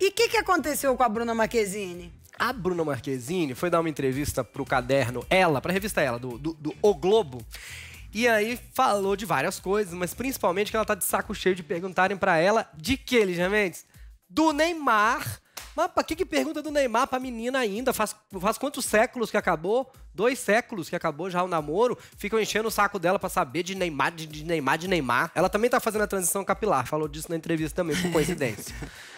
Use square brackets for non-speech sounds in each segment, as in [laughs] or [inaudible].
E o que, que aconteceu com a Bruna Marquezine? A Bruna Marquezine foi dar uma entrevista pro caderno Ela, pra revista Ela, do, do, do O Globo. E aí falou de várias coisas, mas principalmente que ela tá de saco cheio de perguntarem para ela de que, Lígia Mendes? Do Neymar. Mas pra que, que pergunta do Neymar pra menina ainda? Faz, faz quantos séculos que acabou? Dois séculos que acabou já o namoro. Ficam enchendo o saco dela para saber de Neymar, de, de Neymar, de Neymar. Ela também tá fazendo a transição capilar. Falou disso na entrevista também, por coincidência. [laughs]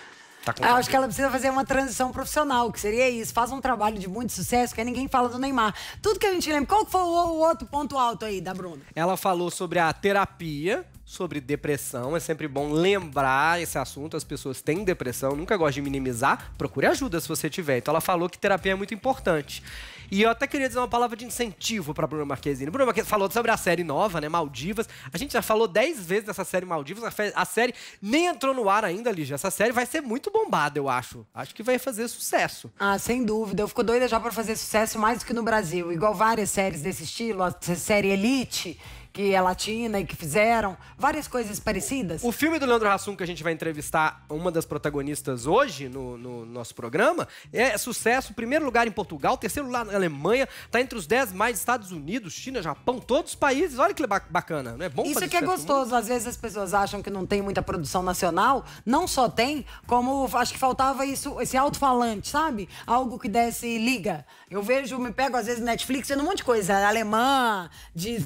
Tá eu acho que ela precisa fazer uma transição profissional, que seria isso. Faz um trabalho de muito sucesso, que aí ninguém fala do Neymar. Tudo que a gente lembra. Qual foi o outro ponto alto aí da Bruna? Ela falou sobre a terapia, sobre depressão. É sempre bom lembrar esse assunto. As pessoas têm depressão, nunca gostam de minimizar. Procure ajuda se você tiver. Então ela falou que terapia é muito importante. E eu até queria dizer uma palavra de incentivo para Bruno Marquezine. Bruno Marquezine falou sobre a série nova, né, Maldivas. A gente já falou 10 vezes dessa série Maldivas. A série nem entrou no ar ainda, Lígia. Essa série vai ser muito bombada, eu acho. Acho que vai fazer sucesso. Ah, sem dúvida. Eu fico doida já para fazer sucesso mais do que no Brasil. Igual várias séries desse estilo, a série Elite que é latina e que fizeram, várias coisas parecidas. O filme do Leandro Hassum que a gente vai entrevistar uma das protagonistas hoje no, no nosso programa é sucesso, primeiro lugar em Portugal, terceiro lugar na Alemanha, tá entre os dez mais Estados Unidos, China, Japão, todos os países. Olha que bacana, não é bom Isso que é gostoso, às vezes as pessoas acham que não tem muita produção nacional, não só tem, como acho que faltava isso, esse alto-falante, sabe? Algo que desse liga. Eu vejo, me pego às vezes Netflix vendo um monte de coisa alemã, de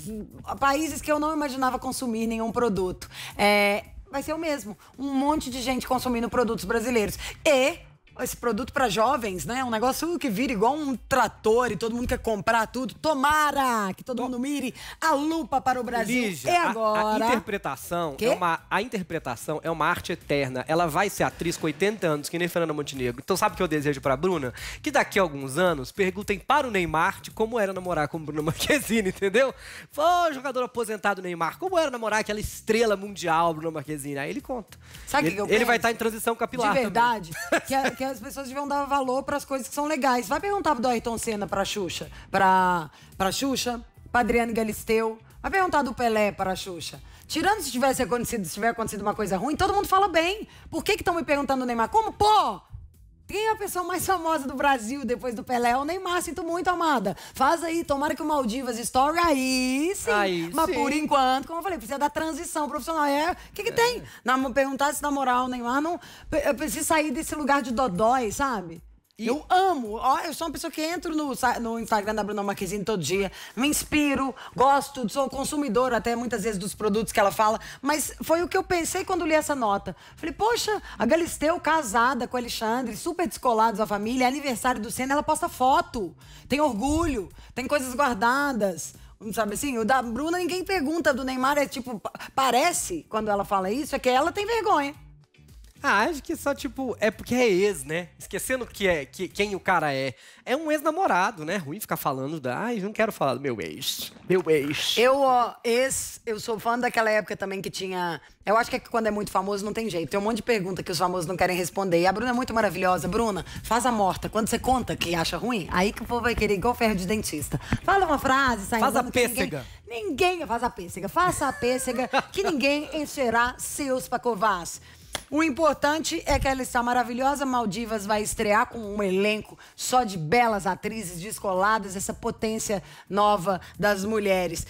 país países que eu não imaginava consumir nenhum produto. É, vai ser o mesmo. Um monte de gente consumindo produtos brasileiros. E esse produto para jovens, né? Um negócio que vira igual um trator e todo mundo quer comprar tudo. Tomara que todo mundo mire a lupa para o Brasil. Lígia, é agora. A, a interpretação Quê? é uma a interpretação é uma arte eterna. Ela vai ser atriz com 80 anos, que nem Fernanda Montenegro. Então sabe o que eu desejo para Bruna? Que daqui a alguns anos perguntem para o Neymar de como era namorar com Bruna Marquezine, [laughs] entendeu? Foi jogador aposentado Neymar, como era namorar aquela estrela mundial Bruna Marquezine. Aí ele conta. Sabe ele, que eu penso? Ele vai estar tá em transição capilar De verdade. Também. que, é, que é as pessoas deviam dar valor para as coisas que são legais. Vai perguntar do Ayrton Senna para Xuxa, para para Xuxa, para Adriane Galisteu. Vai perguntar do Pelé para a Xuxa. Tirando se tivesse acontecido, se tiver acontecido uma coisa ruim, todo mundo fala bem. Por que estão me perguntando Neymar? Como? Pô, quem é a pessoa mais famosa do Brasil depois do Pelé? É o Neymar, sinto muito, amada. Faz aí, tomara que o Maldivas story aí, sim. Aí, Mas sim. por enquanto, como eu falei, precisa da transição profissional. É, o que, que é. tem? Na, perguntar se na moral o Neymar não preciso sair desse lugar de dodói, sabe? E... Eu amo. Ó, eu sou uma pessoa que entro no, no Instagram da Bruna Marquezine todo dia, me inspiro, gosto, sou consumidora até muitas vezes dos produtos que ela fala. Mas foi o que eu pensei quando li essa nota. Falei, poxa, a Galisteu casada com o Alexandre, super descolados a família, é aniversário do Senna, ela posta foto. Tem orgulho, tem coisas guardadas. Sabe assim, o da Bruna ninguém pergunta, do Neymar é tipo, parece, quando ela fala isso, é que ela tem vergonha. Ah, acho que só, tipo, é porque é ex, né? Esquecendo que é que, quem o cara é. É um ex-namorado, né? Ruim ficar falando da. Ai, não quero falar do meu ex. Meu ex. Eu, ó, ex, eu sou fã daquela época também que tinha. Eu acho que, é que quando é muito famoso não tem jeito. Tem um monte de pergunta que os famosos não querem responder. E a Bruna é muito maravilhosa. Bruna, faz a morta. Quando você conta que acha ruim, aí que o povo vai querer igual ferro de dentista. Fala uma frase, sai Faz a pêssega. Ninguém... Ninguém faz a pêssega, faça a pêssega, que ninguém encherá seus pacovás. O importante é que ela está maravilhosa. Maldivas vai estrear com um elenco só de belas atrizes descoladas, essa potência nova das mulheres.